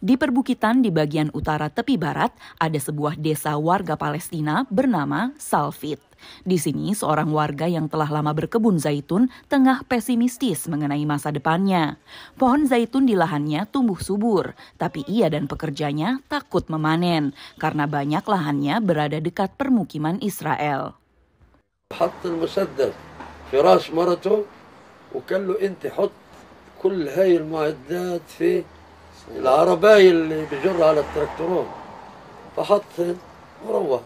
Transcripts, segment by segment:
Di perbukitan di bagian utara tepi barat, ada sebuah desa warga Palestina bernama Salfit. Di sini, seorang warga yang telah lama berkebun zaitun tengah pesimistis mengenai masa depannya. Pohon zaitun di lahannya tumbuh subur, tapi ia dan pekerjanya takut memanen karena banyak lahannya berada dekat permukiman Israel. في راس مرته وقال له انت حط كل هاي المعدات العرباية اللي بجر على التراكتورون وروح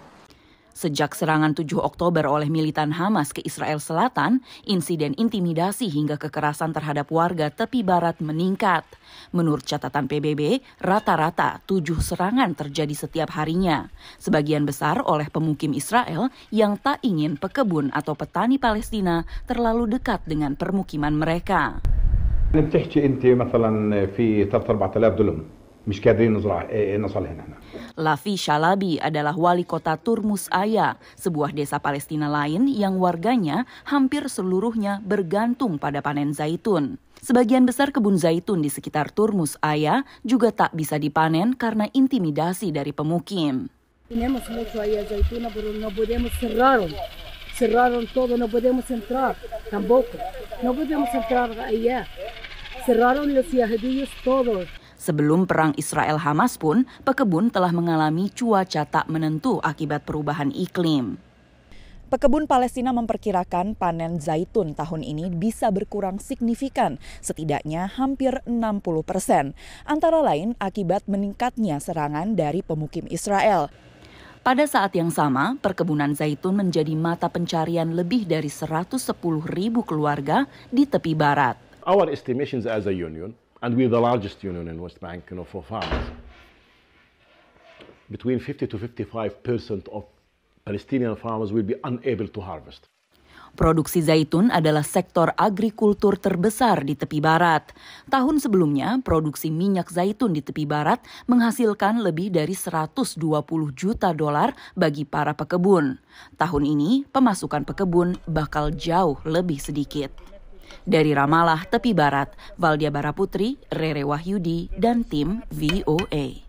Sejak serangan 7 Oktober oleh militan Hamas ke Israel Selatan, insiden intimidasi hingga kekerasan terhadap warga tepi barat meningkat. Menurut catatan PBB, rata-rata 7 serangan terjadi setiap harinya. Sebagian besar oleh pemukim Israel yang tak ingin pekebun atau petani Palestina terlalu dekat dengan permukiman mereka. يعني بتحكي انت مثلا في 3 4000 دولم مش قادرين نزرع نصالحنا احنا Lafi Shalabi adalah wali kota Turmus Aya, sebuah desa Palestina lain yang warganya hampir seluruhnya bergantung pada panen zaitun. Sebagian besar kebun zaitun di sekitar Turmus Aya juga tak bisa dipanen karena intimidasi dari pemukim. Cerraron Cerraron los yahudíos todos. Sebelum perang Israel-Hamas pun, pekebun telah mengalami cuaca tak menentu akibat perubahan iklim. Pekebun Palestina memperkirakan panen zaitun tahun ini bisa berkurang signifikan, setidaknya hampir 60 persen. Antara lain akibat meningkatnya serangan dari pemukim Israel. Pada saat yang sama, perkebunan zaitun menjadi mata pencarian lebih dari 110 ribu keluarga di tepi barat our estimations as a union, and we're the largest union in West Bank you know, for farmers, between 50 to 55 percent of Palestinian farmers will be unable to harvest. Produksi zaitun adalah sektor agrikultur terbesar di tepi barat. Tahun sebelumnya, produksi minyak zaitun di tepi barat menghasilkan lebih dari 120 juta dolar bagi para pekebun. Tahun ini, pemasukan pekebun bakal jauh lebih sedikit. Dari Ramalah, Tepi Barat, Valdia Baraputri, Rere Wahyudi, dan tim VOA.